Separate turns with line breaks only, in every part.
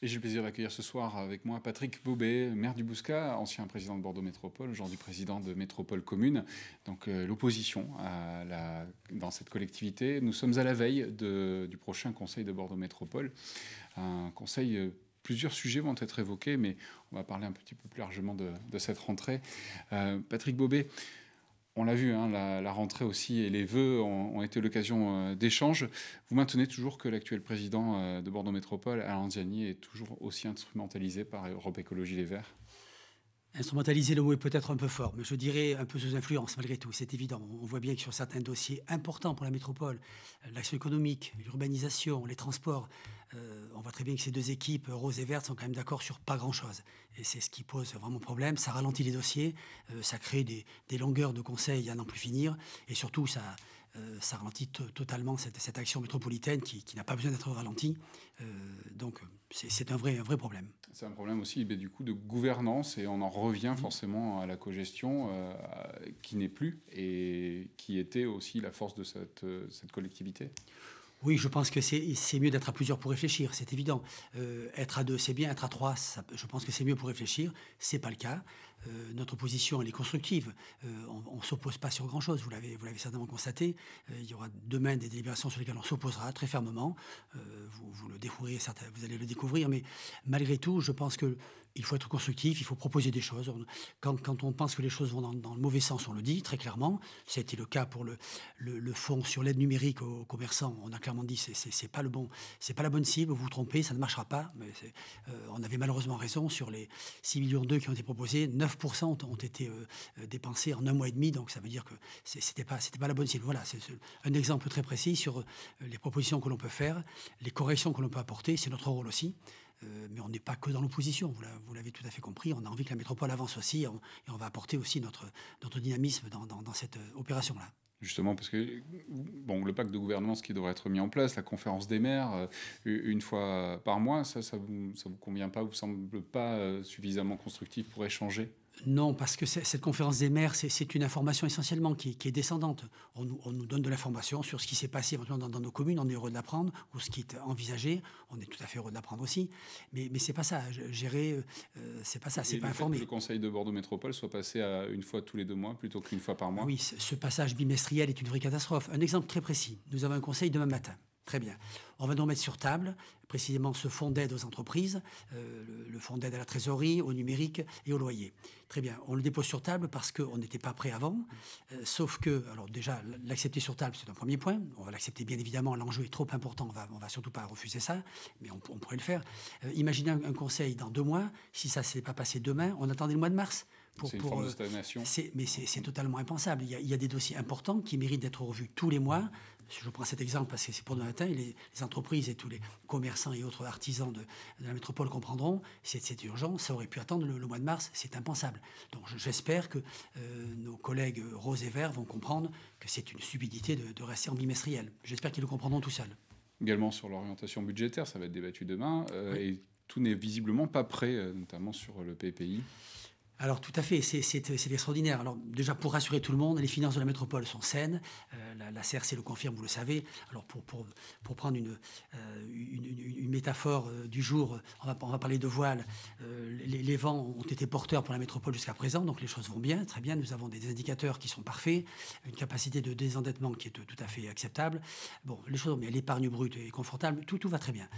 Et j'ai le plaisir d'accueillir ce soir avec moi Patrick Bobet, maire du Bouscat, ancien président de Bordeaux Métropole, aujourd'hui président de Métropole Commune, donc euh, l'opposition dans cette collectivité. Nous sommes à la veille du prochain conseil de Bordeaux Métropole, un conseil euh, plusieurs sujets vont être évoqués, mais on va parler un petit peu plus largement de, cette rentrée. Euh, Patrick Bobet, on l'a vu, hein, la, rentrée aussi et les vœux ont, été l'occasion euh, d'échanges. Vous maintenez toujours que l'actuel président euh, de Bordeaux Métropole, Alain Ziani, est toujours aussi instrumentalisé par Europe Écologie Les Verts Instrumentaliser le mot est peut-être un
peu fort, mais je dirais un peu sous influence malgré tout, c'est évident. On voit bien que sur certains dossiers importants pour la métropole, euh, l'action économique, l'urbanisation, les transports, euh, on voit très bien que ces deux équipes, rose et verte, sont quand même d'accord sur pas grand-chose. Et c'est ce qui pose vraiment problème. Ça ralentit les dossiers, euh, ça crée des, des longueurs de conseils à n'en plus finir, et surtout ça, euh, ça ralentit totalement cette, action métropolitaine qui, n'a pas besoin d'être ralentie. Euh, donc c'est un vrai, un vrai problème.
C'est un problème aussi du coup de gouvernance et on en revient mmh. forcément à la cogestion euh, qui n'est plus et qui était aussi la force de cette, collectivité.
Oui, je pense que c'est mieux d'être à plusieurs pour réfléchir, c'est évident. être à deux, c'est bien, être à trois, je pense que c'est mieux pour réfléchir. C'est pas le cas. Euh, notre position, elle est constructive. Euh, on ne s'oppose pas sur grand-chose, vous l'avez certainement constaté. Euh, il y aura demain des délibérations sur lesquelles on s'opposera très fermement. Vous, vous, le découvrirez, vous allez le découvrir, mais malgré tout, je pense qu'il faut être constructif, il faut proposer des choses. quand, on pense que les choses vont dans, le mauvais sens, on le dit très clairement. C'était le cas pour le, le, fonds sur l'aide numérique aux, commerçants. On a clairement dit, c'est pas le bon, c'est pas la bonne cible, vous vous trompez, ça ne marchera pas. Mais on avait malheureusement raison sur les 6 millions d'euros qui ont été proposés. 9 9% ont, été euh, euh, dépensés en un mois et demi, donc ça veut dire que ce n'était pas, pas la bonne cible. Voilà, c'est un exemple très précis sur euh, les propositions que l'on peut faire, les corrections que l'on peut apporter, c'est notre rôle aussi. mais on n'est pas que dans l'opposition, vous l'avez tout à fait compris, on a envie que la métropole avance aussi, et on, va apporter aussi notre, notre dynamisme dans cette opération-là.
Justement, parce que bon, le pacte de gouvernance qui devrait être mis en place, la conférence des maires, euh, une fois par mois, ça, ça vous, ça vous convient pas, vous semble pas euh, suffisamment constructif pour échanger non, parce que cette
conférence des maires, c'est une information essentiellement qui, est descendante. On nous, donne de l'information sur ce qui s'est passé dans, nos communes, on est heureux de l'apprendre, ou ce qui est envisagé, on est tout à fait heureux de l'apprendre aussi. Mais, mais c'est pas ça, gérer, euh, c'est pas ça, c'est pas informé.
que le Conseil de Bordeaux Métropole soit passé à une fois tous les deux mois plutôt qu'une fois par mois. Oui,
ce passage bimestriel est une vraie catastrophe. Un exemple très précis. Nous avons un conseil demain matin. Très bien. On va donc mettre sur table précisément ce fonds d'aide aux entreprises, euh, le, fonds d'aide à la trésorerie, au numérique et au loyer. Très bien, on le dépose sur table parce qu'on n'était pas prêt avant, euh, sauf que, alors déjà, l'accepter sur table, c'est un premier point, on va l'accepter bien évidemment, l'enjeu est trop important, on va, on va surtout pas refuser ça, mais on, pourrait le faire. Euh, imaginez un, conseil dans deux mois, si ça ne s'est pas passé demain, on attendait le mois de mars. Pour, une pour, Mais c'est totalement impensable. Il il y, a, des dossiers importants qui méritent d'être revus tous les mois je prends cet exemple parce que c'est pour demain matin, les, les, entreprises et tous les commerçants et autres artisans de, la métropole comprendront, c'est urgent, ça aurait pu attendre le, mois de mars, c'est impensable. Donc j'espère que euh, nos collègues roses et vert vont comprendre que c'est une subidité de, rester en bimestriel. J'espère qu'ils le comprendront tout seuls.
Également sur l'orientation budgétaire, ça va être débattu demain, euh, et tout n'est visiblement pas prêt, euh, notamment sur le PPI alors
tout à fait, c'est extraordinaire. Alors déjà pour rassurer tout le monde, les finances de la métropole sont saines. Euh, la, CRC le confirme, vous le savez. Alors pour, prendre une, euh, métaphore euh, du jour, on va, parler de voile. les, vents ont été porteurs pour la métropole jusqu'à présent, donc les choses vont bien, très bien. Nous avons des indicateurs qui sont parfaits, une capacité de désendettement qui est tout à fait acceptable. Bon, les choses vont bien, l'épargne brute est confortable, tout va très bien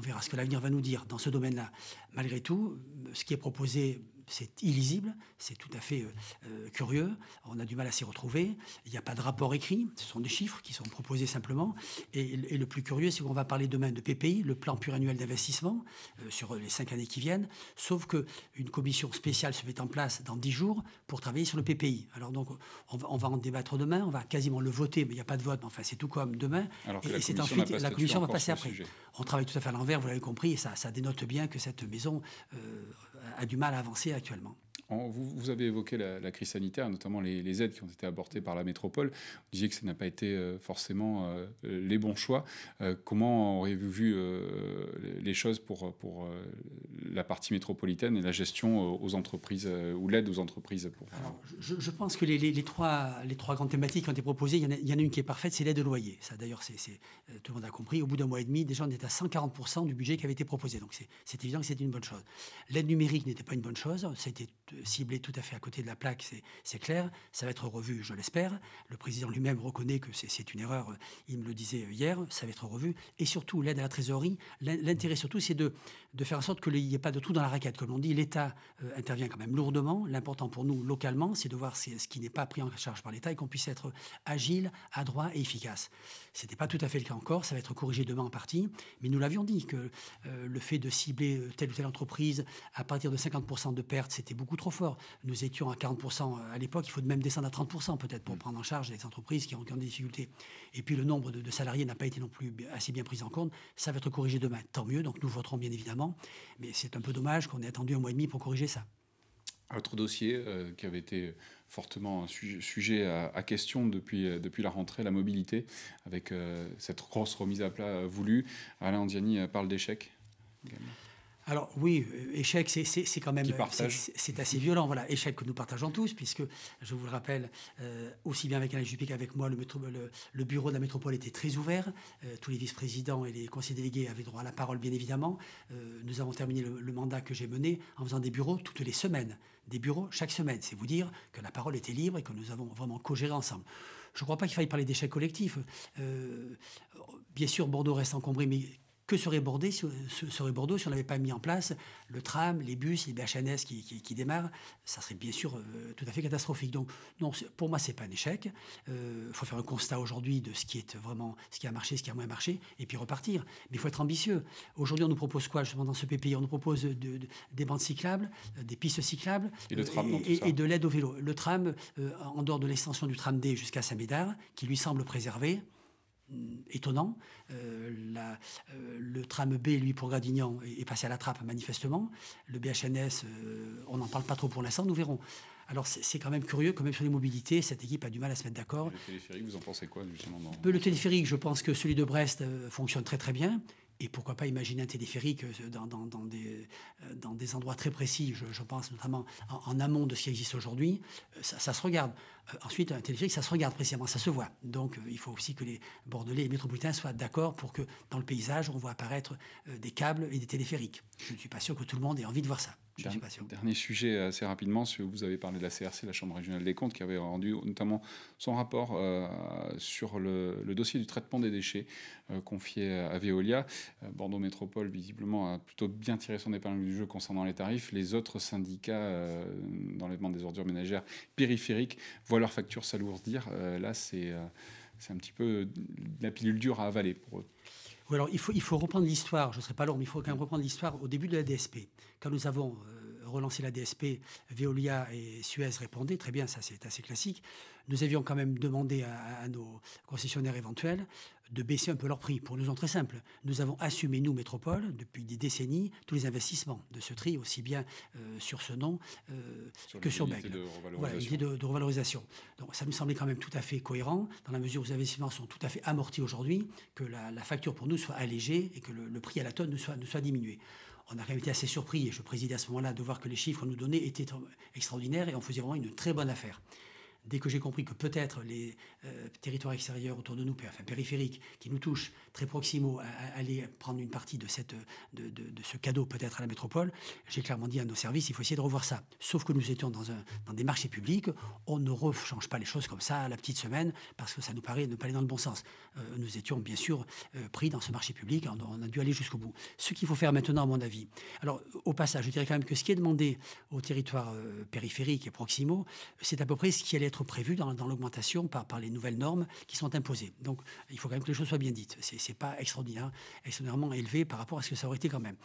on verra ce que l'avenir va nous dire dans ce domaine-là. Malgré tout, ce qui est proposé c'est illisible, c'est tout à fait euh, euh, curieux, on a du mal à s'y retrouver, il n'y a pas de rapport écrit, ce sont des chiffres qui sont proposés simplement, et, le plus curieux, c'est qu'on va parler demain de PPI, le plan pluriannuel d'investissement, euh, sur les cinq années qui viennent, sauf qu'une commission spéciale se met en place dans dix jours pour travailler sur le PPI. Alors donc, on va, en débattre demain, on va quasiment le voter, mais il n'y a pas de vote, mais enfin c'est tout comme demain, et, c'est ensuite, la commission va passer après. On travaille tout à fait à l'envers, vous l'avez compris, et ça, dénote bien que cette maison a du mal à avancer actuellement
vous, avez évoqué la, crise sanitaire, notamment les, aides qui ont été apportées par la métropole. Vous disiez que ça n'a pas été euh, forcément euh, les bons choix. Euh, comment auriez-vous vu les choses pour, pour la partie métropolitaine et la gestion aux entreprises ou l'aide aux entreprises Alors,
je, pense que les, trois, les trois grandes thématiques qui ont été proposées, il y en a, une qui est parfaite, c'est l'aide au loyer. Ça, d'ailleurs, c'est, tout le monde a compris. Au bout d'un mois et demi, déjà, on est à 140% du budget qui avait été proposé. Donc, c'est, évident que c'était une bonne chose. L'aide numérique n'était pas une bonne chose. C'était cibler tout à fait à côté de la plaque, c'est clair. Ça va être revu, je l'espère. Le président lui-même reconnaît que c'est une erreur. Il me le disait hier, ça va être revu. Et surtout, l'aide à la trésorerie, l'intérêt surtout, c'est de, faire en sorte qu'il n'y ait pas de tout dans la raquette. Comme on dit, l'État euh, intervient quand même lourdement. L'important pour nous, localement, c'est de voir ce qui n'est pas pris en charge par l'État et qu'on puisse être agile, adroit et efficace. Ce n'était pas tout à fait le cas encore. Ça va être corrigé demain en partie. Mais nous l'avions dit que euh, le fait de cibler euh, telle ou telle entreprise à partir de 50% de pertes, c'était beaucoup trop fort. Nous étions à 40% euh, à l'époque, il faut même descendre à 30% peut-être pour mm. prendre en charge les entreprises qui ont, des difficultés. Et puis le nombre de, salariés n'a pas été non plus assez bien pris en compte. Ça va être corrigé demain, tant mieux, donc nous voterons bien évidemment. Mais c'est un peu dommage qu'on ait attendu un mois et demi pour corriger ça.
Autre dossier euh, qui avait été fortement sujet à, question depuis, euh, depuis la rentrée, la mobilité, avec cette grosse remise à plat voulue. Alain Andiani parle d'échec.
Alors oui, euh, échec, c'est quand même euh, c'est assez violent. Voilà, échec que nous partageons tous, puisque je vous le rappelle, euh, aussi bien avec Alain Juppé qu'avec moi, le, bureau de la métropole était très ouvert. tous les vice-présidents et les conseillers délégués avaient droit à la parole, bien évidemment. nous avons terminé le, mandat que j'ai mené en faisant des bureaux toutes les semaines, des bureaux chaque semaine. C'est vous dire que la parole était libre et que nous avons vraiment co-géré ensemble. Je ne crois pas qu'il faille parler d'échec collectif. bien sûr, Bordeaux reste encombré, mais que serait Bordeaux, Bordeaux si on n'avait pas mis en place le tram, les bus, les BHNS qui, démarrent Ça serait bien sûr euh, tout à fait catastrophique. Donc, non, pour moi, c'est pas un échec. Il euh, faut faire un constat aujourd'hui de ce qui est vraiment, ce qui a marché, ce qui a moins marché, et puis repartir. Mais il faut être ambitieux. Aujourd'hui, on nous propose quoi justement dans ce PPI On nous propose de, des bandes cyclables, euh, des pistes cyclables, et, de l'aide au vélo. Le tram, en dehors de l'extension du tram D jusqu'à Saint-Médard, qui lui semble préservé. Euh, étonnant. Euh, euh, le tram B, lui, pour Gradignan, est, passé à la trappe, manifestement. Le BHNS, on n'en parle pas trop pour l'instant, nous verrons. Alors c'est quand même curieux, quand même sur les mobilités, cette équipe a du mal à se mettre d'accord. Le
téléphérique, vous en pensez quoi justement
Le téléphérique, je pense que celui de Brest fonctionne très très bien. Et pourquoi pas imaginer un téléphérique dans, des, dans des, endroits très précis, je, pense notamment en, amont de ce qui existe aujourd'hui. Ça, ça se regarde. Euh, ensuite, un téléphérique, ça se regarde précisément, ça se voit. Donc, euh, il faut aussi que les Bordelais et les métropolitains soient d'accord pour que dans le paysage, on voit apparaître euh, des câbles et des téléphériques. Je ne suis pas sûr que tout le monde ait envie de voir ça. Je dernier, suis pas sûr. dernier
sujet assez rapidement, si vous avez parlé de la CRC, la Chambre régionale des comptes, qui avait rendu notamment son rapport sur le, dossier du traitement des déchets confié à Veolia. Bordeaux Métropole, visiblement, a plutôt bien tiré son épargne du jeu concernant les tarifs. Les autres syndicats euh, d'enlèvement des ordures ménagères périphériques voient leur facture s'alourdir, euh, là, euh, c'est un petit peu la pilule dure à avaler pour eux.
ou alors il faut, il faut reprendre l'histoire, je ne serai pas long, mais il faut quand même reprendre l'histoire au début de la DSP, quand nous avons euh, relancer la DSP, Veolia et Suez répondaient. Très bien, ça c'est assez classique. Nous avions quand même demandé à, nos concessionnaires éventuels de baisser un peu leur prix. Pour nous, en très simple, nous avons assumé, nous, Métropole, depuis des décennies, tous les investissements de ce tri, aussi bien euh, sur ce nom euh, que sur BEG. Voilà, l'idée de, de, revalorisation. Donc ça nous semblait quand même tout à fait cohérent, dans la mesure où les investissements sont tout à fait amortis aujourd'hui, que la, facture pour nous soit allégée et que le, le prix à la tonne soit, ne soit diminué on a quand même été assez surpris, et je présidais à ce moment-là, de voir que les chiffres nous donnait étaient extraordinaires et on faisait vraiment une très bonne affaire. Dès que j'ai compris que peut-être les euh, territoire territoires extérieurs autour de nous, enfin périphériques, qui nous touchent, très proximaux, à, aller prendre une partie de, cette, de, de, ce cadeau peut-être à la métropole, j'ai clairement dit à nos services, il faut essayer de revoir ça. Sauf que nous étions dans, un, dans des marchés publics, on ne rechange pas les choses comme ça à la petite semaine, parce que ça nous paraît ne pas aller dans le bon sens. Euh, nous étions bien sûr euh, pris dans ce marché public, on, a dû aller jusqu'au bout. Ce qu'il faut faire maintenant, à mon avis, alors au passage, je dirais quand même que ce qui est demandé aux territoires périphériques et proximaux, c'est à peu près ce qui allait être prévu dans, dans l'augmentation par, par les nouvelles normes qui sont imposées. Donc il faut quand même que les choses soient bien dites. Ce n'est pas extraordinaire, extraordinairement élevé par rapport à ce que ça aurait été quand même.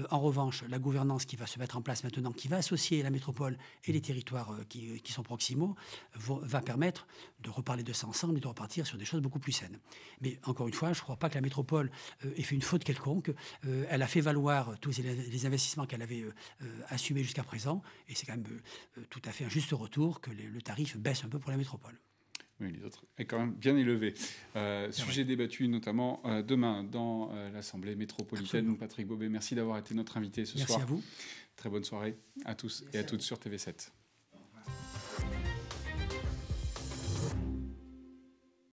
Euh, en revanche, la gouvernance qui va se mettre en place maintenant, qui va associer la métropole et les territoires euh, qui, euh, qui, sont proximaux, va permettre de reparler de ça ensemble et de repartir sur des choses beaucoup plus saines. Mais encore une fois, je ne crois pas que la métropole ait fait une faute quelconque. elle a fait valoir tous les, investissements qu'elle avait assumés jusqu'à présent. Et c'est quand même tout à fait un juste retour que le tarif baisse un peu pour la métropole
mais les autres, est quand même bien élevé. Euh, sujet débattu notamment euh, demain dans euh, l'Assemblée métropolitaine. Patrick Bobet, merci d'avoir été notre invité ce soir. Merci à vous. Très bonne soirée à tous et à toutes sur TV7.